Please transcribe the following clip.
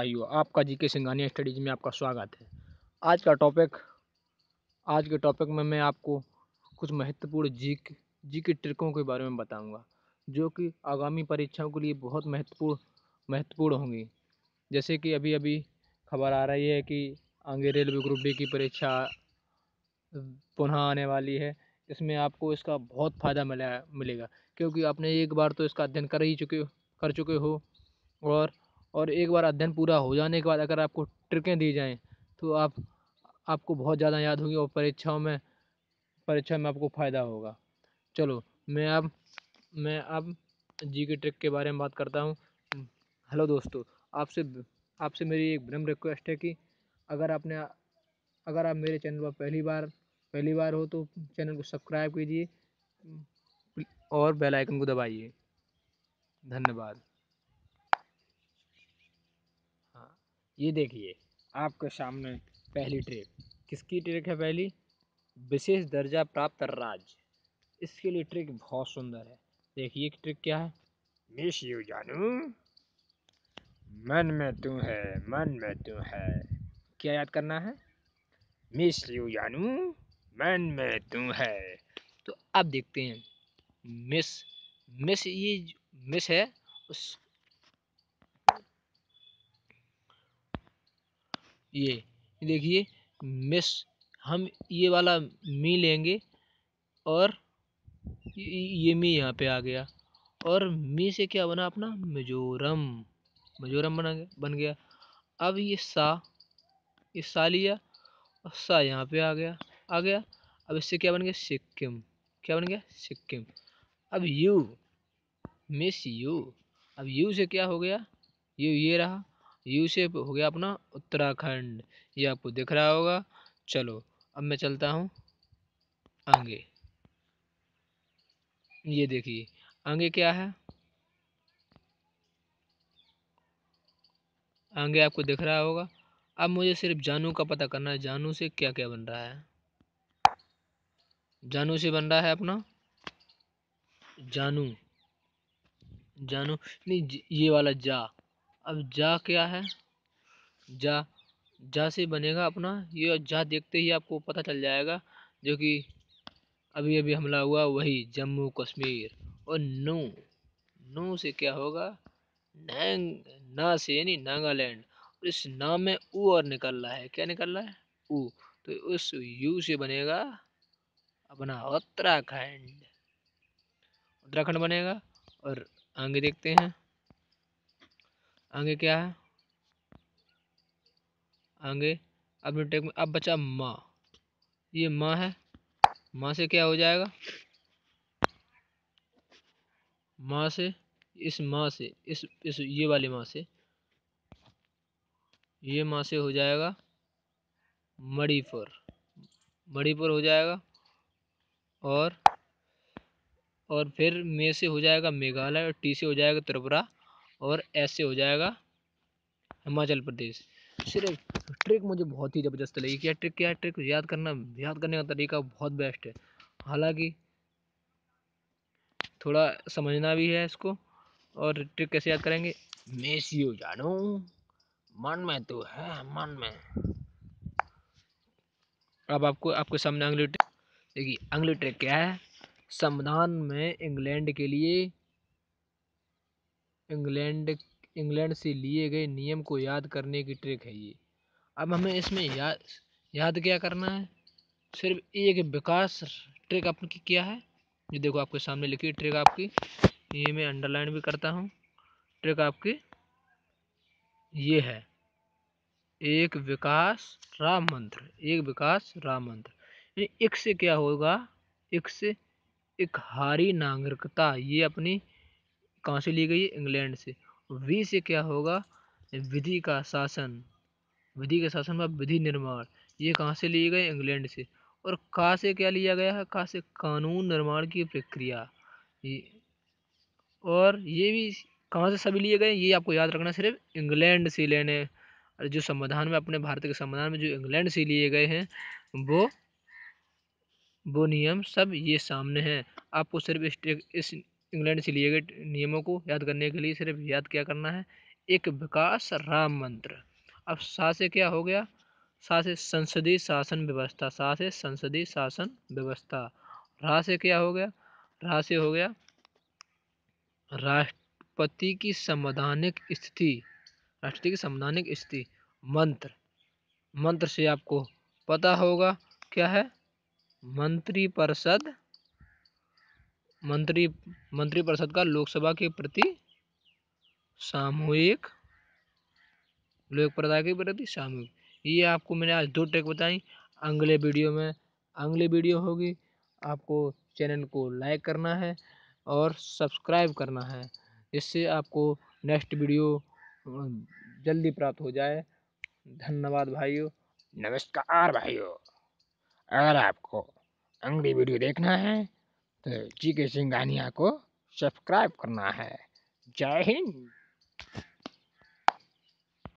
आइयो आपका GK Singhania studies में आपका स्वागत है आज का टॉपिक आज के टॉपिक में मैं आपको कुछ महत्वपूर्ण जी जी के ट्रिकों के बारे में बताऊंगा जो कि आगामी परीक्षाओं के लिए बहुत महत्वपूर्ण महत्वपूर्ण होंगी जैसे कि अभी अभी खबर आ रही है कि आगे रेलवे ग्रुप डी की परीक्षा पुनः आने वाली है इसमें आपको इसका बहुत फ़ायदा मिला मिलेगा क्योंकि आपने एक बार तो इसका अध्ययन कर ही चुके कर चुके हो और और एक बार अध्ययन पूरा हो जाने के बाद अगर आपको ट्रिकें दी जाएँ तो आप आपको बहुत ज़्यादा याद होगी और परीक्षाओं में परीक्षा में आपको फ़ायदा होगा चलो मैं अब मैं अब जी के ट्रिक के बारे में बात करता हूँ हेलो दोस्तों आपसे आपसे मेरी एक ब्रम रिक्वेस्ट है कि अगर आपने अगर आप मेरे चैनल पर पहली बार पहली बार हो तो चैनल को सब्सक्राइब कीजिए और बेल आइकन को दबाइए धन्यवाद ये देखिए आपके सामने पहली ट्रिक किसकी ट्रिक है पहली विशेष दर्जा प्राप्त राज्य इसके लिए ट्रिक बहुत सुंदर है देखिए ट्रिक क्या है मिस यू जानू मन में तू है मन में तू है क्या याद करना है मिस यू जानू मन में तू है तो अब देखते हैं मिस मिस ये मिस है उस ये देखिए मिस हम ये वाला मी लेंगे और ये मी यहाँ पे आ गया और मी से क्या बना अपना मिजोरम मिजोरम बना गया बन गया अब ये सा ये सा लिया और सा यहाँ पे आ गया आ गया अब इससे क्या बन गया सिक्किम क्या बन गया सिक्किम अब यू मिस यू अब यू से क्या हो गया यू ये रहा यू शेप हो गया अपना उत्तराखंड ये आपको दिख रहा होगा चलो अब मैं चलता हूँ आगे ये देखिए आगे क्या है आगे आपको दिख रहा होगा अब मुझे सिर्फ जानू का पता करना है जानू से क्या क्या बन रहा है जानू से बन रहा है अपना जानू जानू नहीं ये वाला जा अब जा क्या है जा जा से बनेगा अपना ये जा देखते ही आपको पता चल जाएगा जो कि अभी अभी हमला हुआ वही जम्मू कश्मीर और नू नू से क्या होगा नैंग ना से यानी नागालैंड इस नाम में ऊ और निकल रहा है क्या निकल रहा है ऊ तो उस यू से बनेगा अपना उत्तराखंड उत्तराखंड बनेगा और आगे देखते हैं आगे क्या है आगे अब टेक में अब बचा माँ ये माँ है माँ से क्या हो जाएगा माँ से इस माँ से इस इस ये वाली माँ से ये माँ से हो जाएगा मणिपुर मणिपुर हो जाएगा और और फिर मे से हो जाएगा मेघालय और टी से हो जाएगा त्रिपुरा और ऐसे हो जाएगा हिमाचल प्रदेश सिर्फ ट्रिक मुझे बहुत ही ज़बरदस्त लगी क्या ट्रिक क्या ट्रिक याद करना याद करने का तरीका बहुत बेस्ट है हालांकि थोड़ा समझना भी है इसको और ट्रिक कैसे याद करेंगे मैं सी जानो मन में तो है मन में अब आपको आपके सामने अंग्ली ट्रिक देखिए अंग्ली ट्रिक क्या है संविधान में इंग्लैंड के लिए इंग्लैंड इंग्लैंड से लिए गए नियम को याद करने की ट्रिक है ये अब हमें इसमें याद याद क्या करना है सिर्फ एक विकास ट्रिक आपकी क्या है ये देखो आपके सामने लिखी ट्रिक आपकी ये मैं अंडरलाइन भी करता हूँ ट्रिक आपकी ये है एक विकास राम मंत्र एक विकास राम मंत्र एक से क्या होगा एक से एक हारी नागरिकता ये अपनी कहाँ से ली गई है इंग्लैंड से वी से क्या होगा विधि का शासन विधि का शासन व विधि निर्माण ये कहाँ से लिए गए इंग्लैंड से और का से क्या लिया गया है का से कानून निर्माण की प्रक्रिया ये और ये भी कहाँ से सभी लिए गए ये आपको याद रखना सिर्फ इंग्लैंड से लेने और जो संविधान में अपने भारत के संविधान में जो इंग्लैंड से लिए गए हैं वो वो नियम सब ये सामने हैं आपको सिर्फ इस इंग्लैंड से लिए गए नियमों को याद करने के लिए सिर्फ याद क्या करना है एक विकास राम मंत्र अब सा से क्या हो गया सा से संसदीय शासन व्यवस्था सा से संसदीय शासन व्यवस्था रा से क्या हो गया रा से हो गया राष्ट्रपति की संवैधानिक स्थिति राष्ट्रपति की संवैधानिक स्थिति मंत्र मंत्र से आपको पता होगा क्या है मंत्रिपरिषद मंत्री मंत्रिपरिषद का लोकसभा के प्रति सामूहिक लोकप्रदा के प्रति सामूहिक ये आपको मैंने आज दो टेक बताई अगले वीडियो में अगले वीडियो होगी आपको चैनल को लाइक करना है और सब्सक्राइब करना है इससे आपको नेक्स्ट वीडियो जल्दी प्राप्त हो जाए धन्यवाद भाइयों नमस्कार भाइयों अगर आपको अगली वीडियो देखना है तो जी के सिंघानिया को सब्सक्राइब करना है जय हिंद